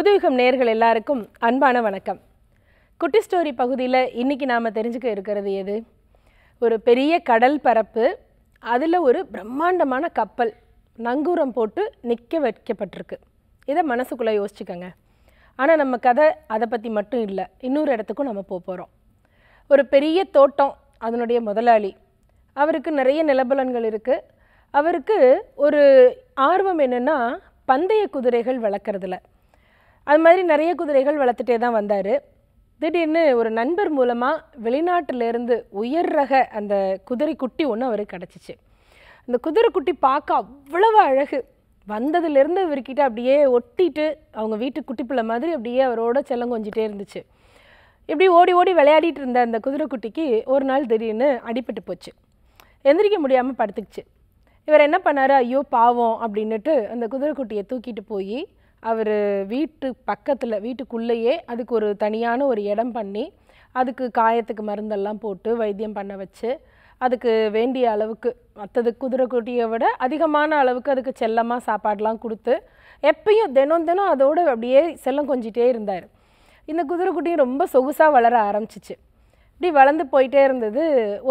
புதுவிகம் நேர்கள் எல்லாருக்கும் அன்பான வணக்கம் குட்டி ஸ்டோரி பகுதியில் இன்றைக்கி நாம் தெரிஞ்சுக்க இருக்கிறது எது ஒரு பெரிய கடல் பரப்பு அதில் ஒரு பிரம்மாண்டமான கப்பல் நங்கூரம் போட்டு நிற்க வைக்கப்பட்டிருக்கு இதை மனசுக்குள்ளே யோசிச்சுக்கோங்க ஆனால் நம்ம கதை அதை பற்றி மட்டும் இல்லை இன்னொரு இடத்துக்கும் நம்ம போக போகிறோம் ஒரு பெரிய தோட்டம் அதனுடைய முதலாளி அவருக்கு நிறைய நிலபலன்கள் இருக்குது அவருக்கு ஒரு ஆர்வம் என்னென்னா பந்தய குதிரைகள் வளர்க்குறதுல அது மாதிரி நிறைய குதிரைகள் வளர்த்துட்டே தான் வந்தார் திடீர்னு ஒரு நண்பர் மூலமாக வெளிநாட்டிலேருந்து உயர் ரக அந்த குதிரை குட்டி ஒன்று அவருக்கு கிடச்சிச்சு அந்த குதிரை குட்டி பார்க்க அவ்வளவு அழகு வந்ததுலேருந்து இவர்கிட்ட அப்படியே ஒட்டிட்டு அவங்க வீட்டு குட்டிப்பிள்ளை மாதிரி அப்படியே அவரோட செல்லம் கொஞ்சிட்டே இருந்துச்சு இப்படி ஓடி ஓடி விளையாடிட்டு இருந்த அந்த குதிரைக்குட்டிக்கு ஒரு நாள் திடீர்னு அடிபட்டு போச்சு எந்திரிக்க முடியாமல் படுத்துக்குச்சு இவர் என்ன பண்ணார் ஐயோ பாவம் அப்படின்னுட்டு அந்த குதிரைக்குட்டியை தூக்கிட்டு போய் அவர் வீட்டு பக்கத்தில் வீட்டுக்குள்ளேயே அதுக்கு ஒரு தனியான ஒரு இடம் பண்ணி அதுக்கு காயத்துக்கு மருந்தெல்லாம் போட்டு வைத்தியம் பண்ண வச்சு அதுக்கு வேண்டிய அளவுக்கு மற்றது குதிரை குட்டியை விட அதிகமான அளவுக்கு அதுக்கு செல்லமாக சாப்பாடெலாம் கொடுத்து எப்பயும் தினம் தினம் அதோடு அப்படியே செல்லம் கொஞ்சிட்டே இருந்தார் இந்த குதிரை குட்டியும் ரொம்ப சொகுசாக வளர ஆரம்பிச்சிச்சு இப்படி வளர்ந்து போயிட்டே இருந்தது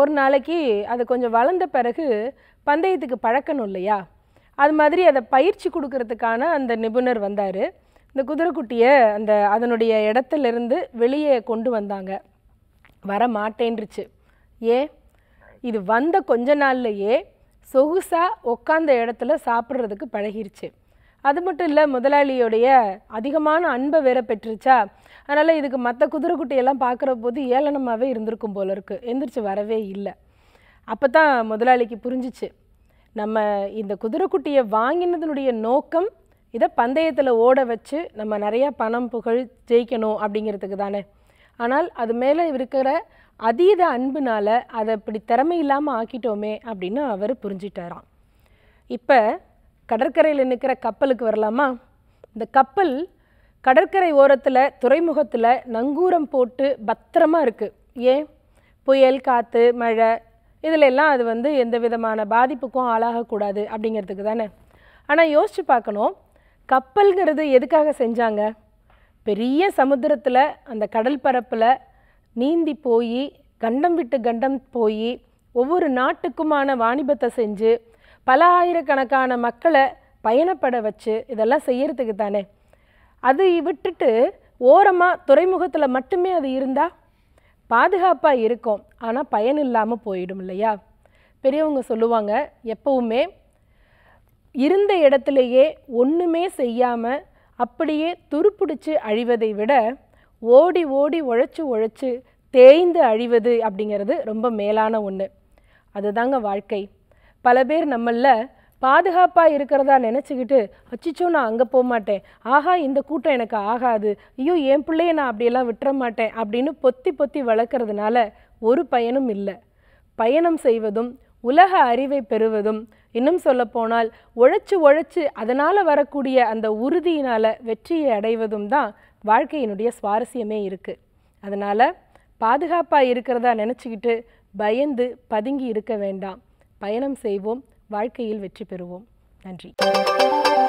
ஒரு நாளைக்கு அது கொஞ்சம் வளர்ந்த பிறகு பந்தயத்துக்கு பழக்கணும் இல்லையா அது மாதிரி அதை பயிற்சி கொடுக்கறதுக்கான அந்த நிபுணர் வந்தார் இந்த குதிரைக்குட்டியை அந்த அதனுடைய இடத்துலேருந்து வெளியே கொண்டு வந்தாங்க வர மாட்டேன்ருச்சு ஏன் இது வந்த கொஞ்ச நாள்லையே சொகுசாக உட்காந்த இடத்துல சாப்பிட்றதுக்கு பழகிருச்சு அது மட்டும் இல்லை முதலாளியோடைய அதிகமான அன்பை வேற பெற்றுருச்சா அதனால் இதுக்கு மற்ற குதிரைக்குட்டியெல்லாம் பார்க்குற போது ஏளனமாகவே இருந்திருக்கும் போல இருக்குது எந்திரிச்சு வரவே இல்லை அப்போ தான் முதலாளிக்கு புரிஞ்சிச்சு நம்ம இந்த குதிரைக்குட்டியை வாங்கினதுனுடைய நோக்கம் இதை பந்தயத்தில் ஓட வச்சு நம்ம நிறையா பணம் புகழ் ஜெயிக்கணும் அப்படிங்கிறதுக்கு தானே ஆனால் அது மேலே இருக்கிற அதீத அன்புனால் அதை இப்படி திறமை இல்லாமல் ஆக்கிட்டோமே அப்படின்னு அவர் புரிஞ்சிட்டாராம் இப்போ கடற்கரையில் நிற்கிற கப்பலுக்கு வரலாமா இந்த கப்பல் கடற்கரை ஓரத்தில் துறைமுகத்தில் நங்கூரம் போட்டு பத்திரமாக இருக்குது ஏன் புயல் காற்று மழை இதில் எல்லாம் அது வந்து எந்த விதமான பாதிப்புக்கும் ஆளாகக்கூடாது அப்படிங்கிறதுக்கு தானே ஆனால் யோசித்து பார்க்கணும் கப்பல்ங்கிறது எதுக்காக செஞ்சாங்க பெரிய சமுத்திரத்தில் அந்த கடல் பரப்பில் நீந்தி போய் கண்டம் விட்டு கண்டம் போய் ஒவ்வொரு நாட்டுக்குமான வாணிபத்தை செஞ்சு பல ஆயிரக்கணக்கான மக்களை பயணப்பட வச்சு இதெல்லாம் செய்கிறதுக்கு தானே அது விட்டுட்டு ஓரமாக துறைமுகத்தில் மட்டுமே அது இருந்தால் பாதுகாப்பாக இருக்கும் ஆனால் பயன் இல்லாமல் போயிடும் இல்லையா பெரியவங்க சொல்லுவாங்க எப்பவுமே இருந்த இடத்துலையே ஒன்றுமே செய்யாமல் அப்படியே துருப்பிடிச்சு அழிவதை விட ஓடி ஓடி உழைச்சி உழைச்சி தேய்ந்து அழிவது அப்படிங்கிறது ரொம்ப மேலான ஒன்று அதுதாங்க வாழ்க்கை பல பேர் நம்மளில் பாதுகாப்பாக இருக்கிறதா நினச்சிக்கிட்டு அச்சிச்சோ நான் அங்கே போக மாட்டேன் ஆஹா இந்த கூட்டம் எனக்கு ஆகாது ஐயோ என் பிள்ளைய நான் அப்படியெல்லாம் விட்டுற மாட்டேன் அப்படின்னு பொத்தி பொத்தி வளர்க்குறதுனால ஒரு பயனும் இல்லை பயணம் செய்வதும் உலக அறிவை பெறுவதும் இன்னும் சொல்லப்போனால் உழைச்சி உழைச்சி அதனால் வரக்கூடிய அந்த உறுதியினால் வெற்றியை அடைவதும் தான் வாழ்க்கையினுடைய சுவாரஸ்யமே இருக்குது அதனால் பாதுகாப்பாக இருக்கிறதா நினச்சிக்கிட்டு பயந்து பதுங்கி இருக்க வேண்டாம் பயணம் செய்வோம் வாழ்க்கையில் வெற்றி பெறுவோம் நன்றி